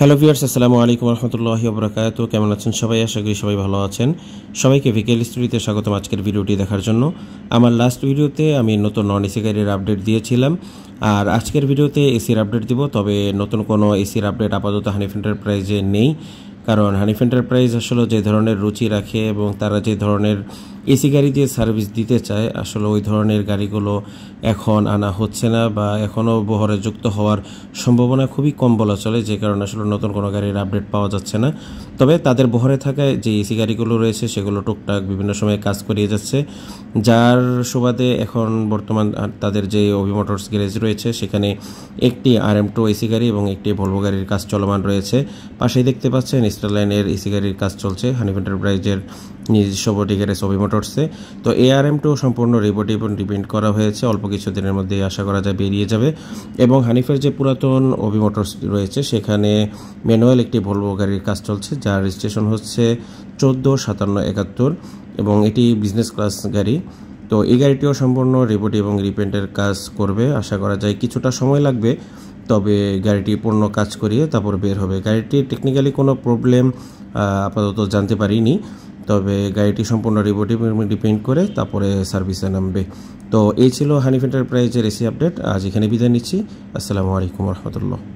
hello viewers আসসালামু আলাইকুম রহমতুল্লাহ বরকাত কেমন আছেন সবাই আশা করি সবাই ভালো আছেন সবাইকে ভিকেল স্টুডিওতে স্বাগতম আজকের ভিডিওটি দেখার জন্য আমার লাস্ট ভিডিওতে আমি নতুন নন এসি গাড়ির আপডেট দিয়েছিলাম আর আজকের ভিডিওতে এসির আপডেট দিব তবে নতুন কোনো এসির আপডেট আপাতত হানিফ এন্টারপ্রাইজে নেই কারণ হানিফ এন্টারপ্রাইজ আসলে যে ধরনের রুচি রাখে এবং তারা যে ধরনের এসি গাড়ি দিয়ে সার্ভিস দিতে চায় আসলে ওই ধরনের গাড়িগুলো এখন আনা হচ্ছে না বা এখনও বহরে যুক্ত হওয়ার সম্ভাবনা খুবই কম বলা চলে যে কারণে আসলে নতুন কোনো গাড়ির আপডেট পাওয়া যাচ্ছে না তবে তাদের বহরে থাকা যে এসি গাড়িগুলো রয়েছে সেগুলো টুকটাক বিভিন্ন সময়ে কাজ করিয়ে যাচ্ছে যার সুবাদে এখন বর্তমান তাদের যে অভি মোটরস গ্যারেজ রয়েছে সেখানে একটি আর এম টু এসি গাড়ি এবং একটি ভলভো গাড়ির কাজ চলমান রয়েছে পাশেই দেখতে পাচ্ছেন স্টারলাইনের এসি গাড়ির কাজ চলছে হানিফ এন্টারপ্রাইজের নিজস্ব গ্যারেজ অবি মোটরসে তো এআরএম টু সম্পূর্ণ রিপোর্ট এবং ডিপেন্ড করা হয়েছে অল্প কিছুদিনের মধ্যেই আশা করা যায় বেরিয়ে যাবে এবং হানিফের যে পুরাতন অবি মোটরস রয়েছে সেখানে ম্যানুয়াল একটি ভলভো গাড়ির কাজ চলছে যার রেজিস্ট্রেশন হচ্ছে চোদ্দো সাতান্ন একাত্তর এবং এটি বিজনেস ক্লাস গাড়ি তো এই গাড়িটিও সম্পূর্ণ রিপোর্ট এবং রিপেন্টের কাজ করবে আশা করা যায় কিছুটা সময় লাগবে তবে গাড়িটি পূর্ণ কাজ করিয়ে তারপর বের হবে গাড়িটি টেকনিক্যালি কোনো প্রবলেম আপাতত জানতে পারিনি তবে গাড়িটি সম্পূর্ণ রিপোর্টিভ ডিপেন্ড করে তারপরে সার্ভিসে নামবে তো এই ছিল হানিফ এন্টারপ্রাইজের এসি আপডেট আজ এখানে বিদায় নিচ্ছি আসসালামু আলাইকুম রহমতুল্লাহ